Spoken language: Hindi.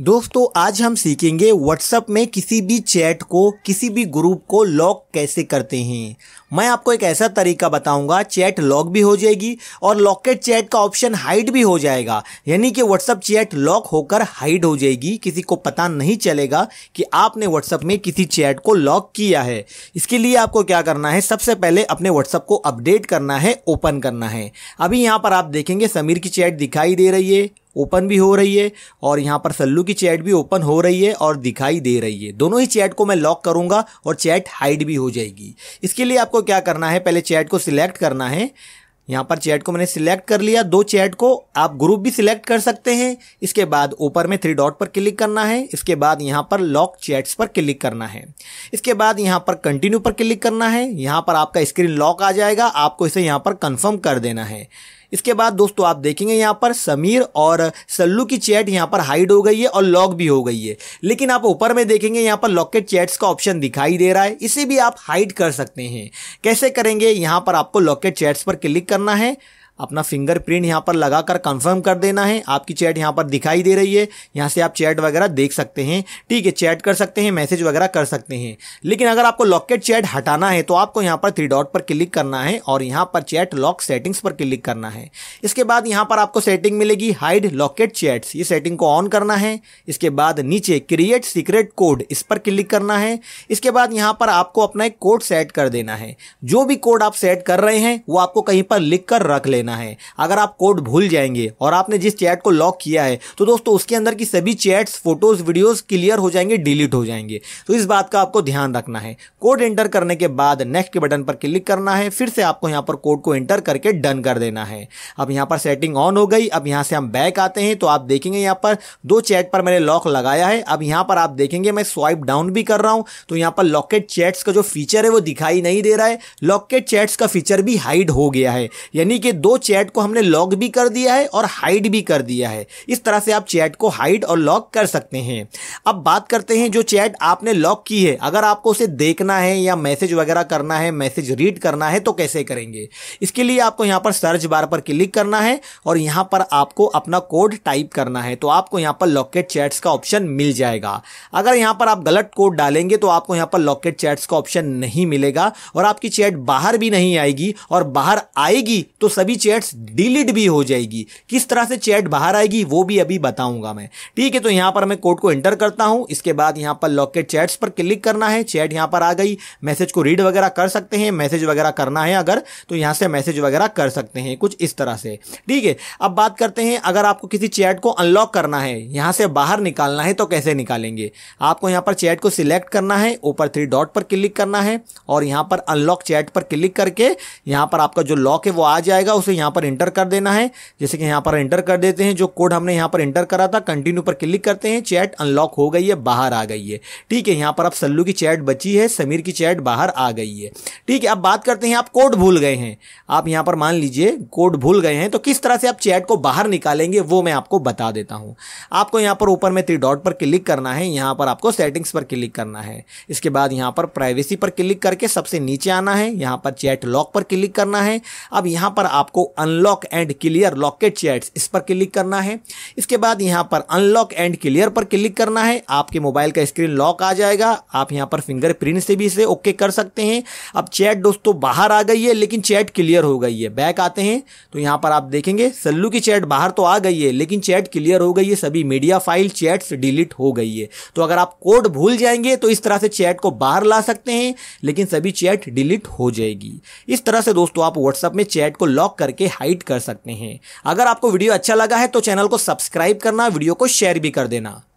दोस्तों आज हम सीखेंगे व्हाट्सएप में किसी भी चैट को किसी भी ग्रुप को लॉक कैसे करते हैं मैं आपको एक ऐसा तरीका बताऊंगा चैट लॉक भी हो जाएगी और लॉकेट चैट का ऑप्शन हाइड भी हो जाएगा यानी कि व्हाट्सअप चैट लॉक होकर हाइड हो जाएगी किसी को पता नहीं चलेगा कि आपने व्हाट्सअप में किसी चैट को लॉक किया है इसके लिए आपको क्या करना है सबसे पहले अपने व्हाट्सअप को अपडेट करना है ओपन करना है अभी यहाँ पर आप देखेंगे समीर की चैट दिखाई दे रही है ओपन भी हो रही है और यहाँ पर सल्लू की चैट भी ओपन हो रही है और दिखाई दे रही है दोनों ही चैट को मैं लॉक करूंगा और चैट हाइड भी हो जाएगी इसके लिए आपको क्या करना है पहले चैट को सिलेक्ट करना है यहाँ पर चैट को मैंने सिलेक्ट कर लिया दो चैट को आप ग्रुप भी सिलेक्ट कर सकते हैं इसके बाद ऊपर में थ्री डॉट पर क्लिक करना है इसके बाद यहाँ पर लॉक चैट्स पर क्लिक करना है इसके बाद यहाँ पर कंटिन्यू पर क्लिक करना है यहाँ पर आपका स्क्रीन लॉक आ जाएगा आपको इसे यहाँ पर कंफर्म कर देना है इसके बाद दोस्तों आप देखेंगे यहाँ पर समीर और सल्लू की चैट यहाँ पर हाइड हो गई है और लॉक भी हो गई है लेकिन आप ऊपर में देखेंगे यहाँ पर लॉकेट चैट्स का ऑप्शन दिखाई दे रहा है इसे भी आप हाइड कर सकते हैं कैसे करेंगे यहाँ पर आपको लॉकेट चैट्स पर क्लिक करना है अपना फिंगरप्रिंट यहाँ पर लगा कर कन्फर्म कर देना है आपकी चैट यहाँ पर दिखाई दे रही है यहाँ से आप चैट वगैरह देख सकते हैं ठीक है चैट कर सकते हैं मैसेज वगैरह कर सकते हैं लेकिन अगर आपको लॉकेट चैट हटाना है तो आपको यहाँ पर थ्री डॉट पर क्लिक करना है और यहाँ पर चैट लॉक सेटिंग्स पर क्लिक करना है इसके बाद यहाँ पर आपको सेटिंग मिलेगी हाइड लॉकेट चैट्स ये सेटिंग को ऑन करना है इसके बाद नीचे क्रिएट सीक्रेट कोड इस पर क्लिक करना है इसके बाद यहाँ पर आपको अपना एक कोड सेट कर देना है जो भी कोड आप सेट कर रहे हैं वो आपको कहीं पर लिख कर रख लेना करना है अगर आप कोड भूल जाएंगे और आपने जिस चैट को लॉक किया है तो दोस्तों उसके अंदर की सभी चैट्स फोटोज वीडियोज क्लियर हो जाएंगे डिलीट हो जाएंगे तो इस बात का आपको ध्यान रखना है कोड एंटर करने के बाद नेक्स्ट के बटन पर क्लिक करना है फिर से आपको यहाँ पर कोड को एंटर करके डन कर देना है अब यहाँ पर सेटिंग ऑन हो गई अब यहाँ से हम बैक आते हैं तो आप देखेंगे यहाँ पर दो चैट पर मैंने लॉक लगाया है अब यहाँ पर आप देखेंगे मैं स्वाइप डाउन भी कर रहा हूँ तो यहाँ पर लॉकेट चैट्स का जो फीचर है वो दिखाई नहीं दे रहा है लॉकेट चैट्स का फीचर भी हाइड हो गया है यानी कि दो चैट को हमने लॉक भी कर दिया है और हाइड भी कर दिया है इस तरह से आप चैट को हाइड और लॉक कर सकते हैं अब बात करते हैं जो चैट आपने लॉक की है अगर आपको उसे देखना है या मैसेज वगैरह करना है मैसेज रीड करना है तो कैसे करेंगे इसके लिए आपको यहाँ पर सर्च बार पर क्लिक करना है और यहाँ पर आपको अपना कोड टाइप करना है तो आपको यहाँ पर लॉकेट चैट्स का ऑप्शन मिल जाएगा अगर यहाँ पर आप गलत कोड डालेंगे तो आपको यहाँ पर लॉकेट चैट्स का ऑप्शन नहीं मिलेगा और आपकी चैट बाहर भी नहीं आएगी और बाहर आएगी तो सभी चैट्स डिलीट भी हो जाएगी किस तरह से चैट बाहर आएगी वो भी अभी बताऊंगा मैं ठीक है तो यहां पर मैं कोड को एंटर करता हूं इसके बाद यहां पर लॉकेट चैट्स पर क्लिक करना है चैट यहां पर आ गई मैसेज को रीड वगैरह कर सकते हैं मैसेज वगैरह करना है अगर तो यहां से मैसेज वगैरह कर सकते हैं कुछ इस तरह से ठीक है अब बात करते हैं अगर आपको किसी चैट को अनलॉक करना है यहां से बाहर निकालना है तो कैसे निकालेंगे आपको यहां पर चैट को सिलेक्ट करना है ऊपर थ्री डॉट पर क्लिक करना है और यहां पर अनलॉक चैट पर क्लिक करके यहां पर आपका जो लॉक है वो आ जाएगा उसे से यहाँ पर इंटर कर देना है जैसे कि यहाँ पर इंटर कर देते हैं जो कोड हमने यहाँ पर इंटर करा था कंटिन्यू पर क्लिक करते हैं चैट अनलॉक हो गई है बाहर आ गई है ठीक है यहाँ पर अब सल्लू की चैट बची है समीर की चैट बाहर आ गई है ठीक है अब बात करते हैं आप कोड भूल गए हैं आप यहाँ पर मान लीजिए कोड भूल गए हैं तो किस तरह से आप चैट को बाहर निकालेंगे वो मैं आपको बता देता हूँ आपको यहाँ पर ऊपर में थ्री डॉट पर क्लिक करना है यहाँ पर आपको सेटिंग्स पर क्लिक करना है इसके बाद यहाँ पर प्राइवेसी पर क्लिक करके सबसे नीचे आना है यहाँ पर चैट लॉक पर क्लिक करना है अब यहाँ पर आपको unlock and clear locked chats इस पर क्लिक करना है इसके बाद यहाँ पर अनलॉक एंड क्लियर पर क्लिक करना है आपके मोबाइल का स्क्रीन लॉक आ जाएगा आप यहाँ पर फिंगरप्रिंट से भी इसे ओके कर सकते हैं अब चैट दोस्तों बाहर आ गई है लेकिन चैट क्लियर हो गई है बैक आते हैं तो यहाँ पर आप देखेंगे सल्लू की चैट बाहर तो आ गई है लेकिन चैट क्लियर हो गई है सभी मीडिया फाइल चैट्स डिलीट हो गई है तो अगर आप कोड भूल जाएंगे तो इस तरह से चैट को बाहर ला सकते हैं लेकिन सभी चैट डिलीट हो जाएगी इस तरह से दोस्तों आप व्हाट्सएप में चैट को लॉक कर करके हाइट कर सकते हैं अगर आपको वीडियो अच्छा लगा है तो चैनल को सब्सक्राइब करना वीडियो को शेयर भी कर देना